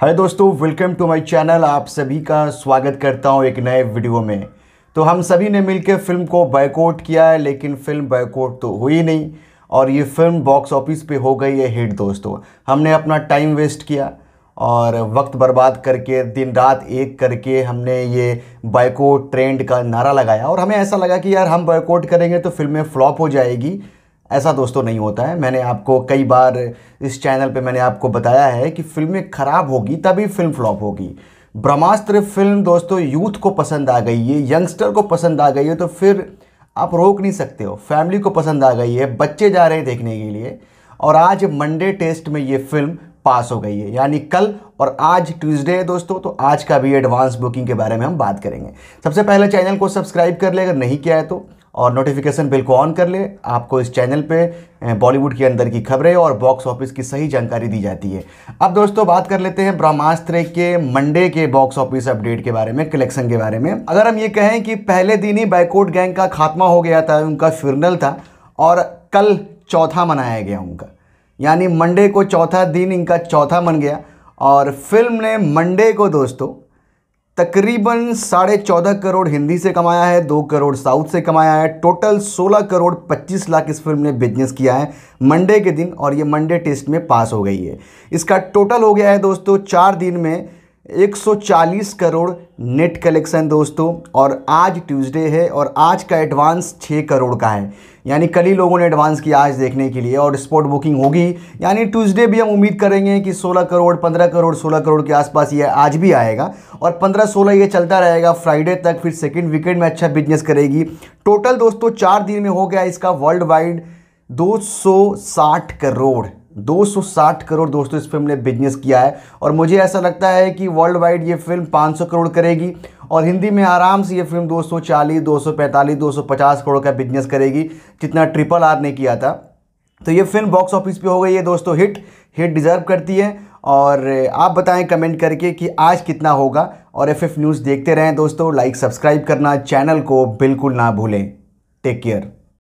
हाय दोस्तों welcome to my channel आप सभी का स्वागत करता हूं एक नए वीडियो में तो हम सभी ने मिलकर फिल्म को बाइकआउट किया है लेकिन फिल्म बाइकआउट तो हुई नहीं और ये फिल्म बॉक्स ऑफिस पे हो गई है हिट दोस्तों हमने अपना टाइम वेस्ट किया और वक्त बर्बाद करके दिन रात एक करके हमने ये बाइकोट ट्रेंड का नारा लगाया और हमें ऐसा लगा कि यार हम बाइकआउट करेंगे तो फिल्में फ्लॉप हो जाएगी ऐसा दोस्तों नहीं होता है मैंने आपको कई बार इस चैनल पे मैंने आपको बताया है कि फिल्में ख़राब होगी तभी फिल्म फ्लॉप होगी ब्रह्मास्त्र फिल्म दोस्तों यूथ को पसंद आ गई है यंगस्टर को पसंद आ गई है तो फिर आप रोक नहीं सकते हो फैमिली को पसंद आ गई है बच्चे जा रहे हैं देखने के लिए और आज मंडे टेस्ट में ये फिल्म पास हो गई है यानी कल और आज ट्यूसडे है दोस्तों तो आज का भी एडवांस बुकिंग के बारे में हम बात करेंगे सबसे पहले चैनल को सब्सक्राइब कर ले अगर नहीं किया है तो और नोटिफिकेशन बिल को ऑन कर ले आपको इस चैनल पे बॉलीवुड के अंदर की खबरें और बॉक्स ऑफिस की सही जानकारी दी जाती है अब दोस्तों बात कर लेते हैं ब्रह्मास्त्र के मंडे के बॉक्स ऑफिस अपडेट के बारे में कलेक्शन के बारे में अगर हम ये कहें कि पहले दिन ही बैकोट गैंग का खात्मा हो गया था उनका फ्यूरनल था और कल चौथा मनाया गया उनका यानी मंडे को चौथा दिन इनका चौथा मन गया और फिल्म ने मंडे को दोस्तों तकरीबन साढ़े चौदह करोड़ हिंदी से कमाया है दो करोड़ साउथ से कमाया है टोटल सोलह करोड़ पच्चीस लाख इस फिल्म ने बिजनेस किया है मंडे के दिन और ये मंडे टेस्ट में पास हो गई है इसका टोटल हो गया है दोस्तों चार दिन में 140 करोड़ नेट कलेक्शन दोस्तों और आज ट्यूसडे है और आज का एडवांस 6 करोड़ का है यानी कल ही लोगों ने एडवांस किया आज देखने के लिए और स्पॉट बुकिंग होगी यानी ट्यूसडे भी हम उम्मीद करेंगे कि 16 करोड़ 15 करोड़ 16 करोड़ के आसपास ये आज भी आएगा और 15-16 ये चलता रहेगा फ्राइडे तक फिर सेकेंड वीकेंड में अच्छा बिजनेस करेगी टोटल दोस्तों चार दिन में हो गया इसका वर्ल्ड वाइड दो करोड़ 260 करोड़ दोस्तों इस फिल्म ने बिजनेस किया है और मुझे ऐसा लगता है कि वर्ल्ड वाइड ये फिल्म 500 करोड़ करेगी और हिंदी में आराम से ये फिल्म 240, 245, 250 करोड़ का बिजनेस करेगी जितना ट्रिपल आर ने किया था तो ये फिल्म बॉक्स ऑफिस पे हो गई है दोस्तों हिट हिट डिज़र्व करती है और आप बताएं कमेंट करके कि आज कितना होगा और एफ न्यूज़ देखते रहें दोस्तों लाइक सब्सक्राइब करना चैनल को बिल्कुल ना भूलें टेक केयर